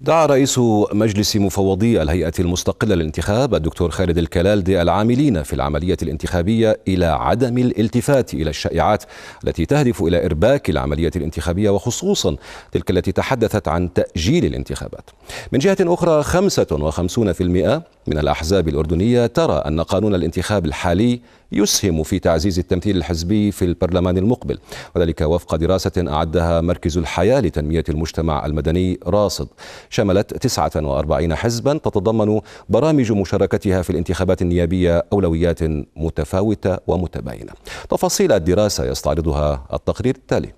دعا رئيس مجلس مفوضي الهيئة المستقلة للانتخاب الدكتور خالد الكلالدي العاملين في العملية الانتخابية إلى عدم الالتفات إلى الشائعات التي تهدف إلى إرباك العملية الانتخابية وخصوصا تلك التي تحدثت عن تأجيل الانتخابات من جهة أخرى 55% من الأحزاب الأردنية ترى أن قانون الانتخاب الحالي يسهم في تعزيز التمثيل الحزبي في البرلمان المقبل وذلك وفق دراسة أعدها مركز الحياة لتنمية المجتمع المدني راصد شملت 49 حزبا تتضمن برامج مشاركتها في الانتخابات النيابية أولويات متفاوتة ومتباينة تفاصيل الدراسة يستعرضها التقرير التالي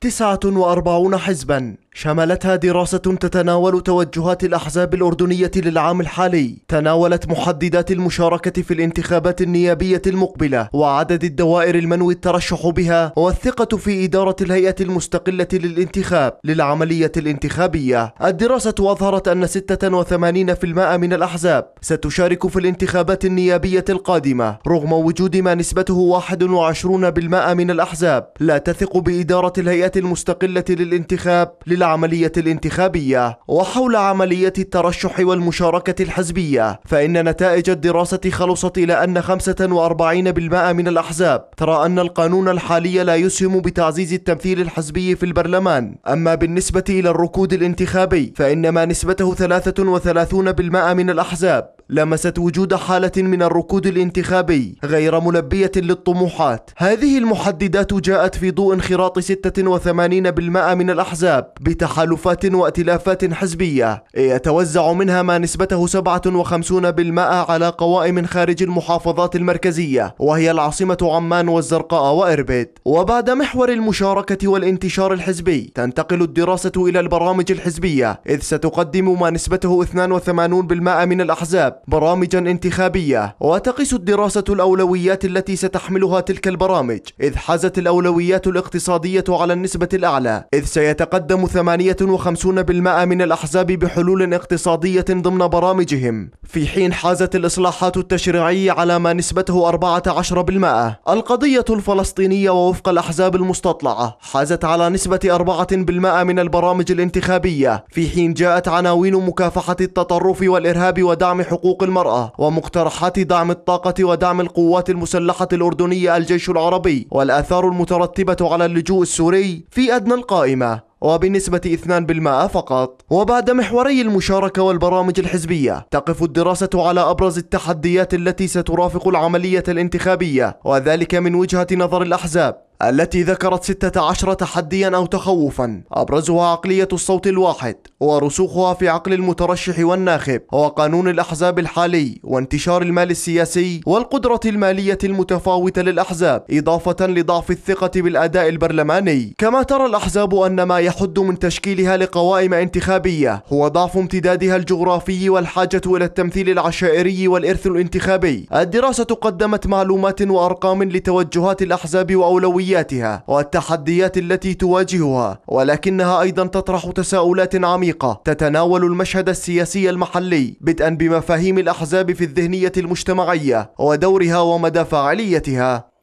49 حزبا شملتها دراسة تتناول توجهات الأحزاب الأردنية للعام الحالي تناولت محددات المشاركة في الانتخابات النيابية المقبلة وعدد الدوائر المنوي الترشح بها والثقة في إدارة الهيئة المستقلة للانتخاب للعملية الانتخابية الدراسة أظهرت أن 86% من الأحزاب ستشارك في الانتخابات النيابية القادمة رغم وجود ما نسبته 21% من الأحزاب لا تثق بإدارة الهيئة المستقلة للانتخاب للعملية العملية الانتخابية وحول عملية الترشح والمشاركة الحزبية فإن نتائج الدراسة خلصت إلى أن 45% من الأحزاب ترى أن القانون الحالي لا يسهم بتعزيز التمثيل الحزبي في البرلمان أما بالنسبة إلى الركود الانتخابي فإنما نسبته 33% من الأحزاب لمست وجود حالة من الركود الانتخابي غير ملبية للطموحات هذه المحددات جاءت في ضوء انخراط 86% من الأحزاب بتحالفات وائتلافات حزبية يتوزع منها ما نسبته 57% على قوائم خارج المحافظات المركزية وهي العاصمة عمان والزرقاء وإربد وبعد محور المشاركة والانتشار الحزبي تنتقل الدراسة إلى البرامج الحزبية إذ ستقدم ما نسبته 82% من الأحزاب برامجا انتخابية وتقيس الدراسة الأولويات التي ستحملها تلك البرامج إذ حازت الأولويات الاقتصادية على النسبة الأعلى إذ سيتقدم 58% من الأحزاب بحلول اقتصادية ضمن برامجهم في حين حازت الإصلاحات التشريعية على ما نسبته 14% القضية الفلسطينية ووفق الأحزاب المستطلعة حازت على نسبة 4% من البرامج الانتخابية في حين جاءت عناوين مكافحة التطرف والإرهاب ودعم حقوق حقوق المرأة ومقترحات دعم الطاقة ودعم القوات المسلحة الأردنية الجيش العربي والآثار المترتبة على اللجوء السوري في أدنى القائمة وبنسبة 2% فقط وبعد محوري المشاركة والبرامج الحزبية تقف الدراسة على أبرز التحديات التي سترافق العملية الانتخابية وذلك من وجهة نظر الأحزاب التي ذكرت 16 تحديا أو تخوفا أبرزها عقلية الصوت الواحد ورسوخها في عقل المترشح والناخب وقانون الأحزاب الحالي وانتشار المال السياسي والقدرة المالية المتفاوتة للأحزاب إضافة لضعف الثقة بالأداء البرلماني كما ترى الأحزاب أن ما يحد من تشكيلها لقوائم انتخابية هو ضعف امتدادها الجغرافي والحاجة إلى التمثيل العشائري والإرث الانتخابي الدراسة قدمت معلومات وأرقام لتوجهات الأحزاب وأولوياتها وسلبياتها والتحديات التي تواجهها ولكنها ايضا تطرح تساؤلات عميقه تتناول المشهد السياسي المحلي بدءا بمفاهيم الاحزاب في الذهنيه المجتمعيه ودورها ومدى فاعليتها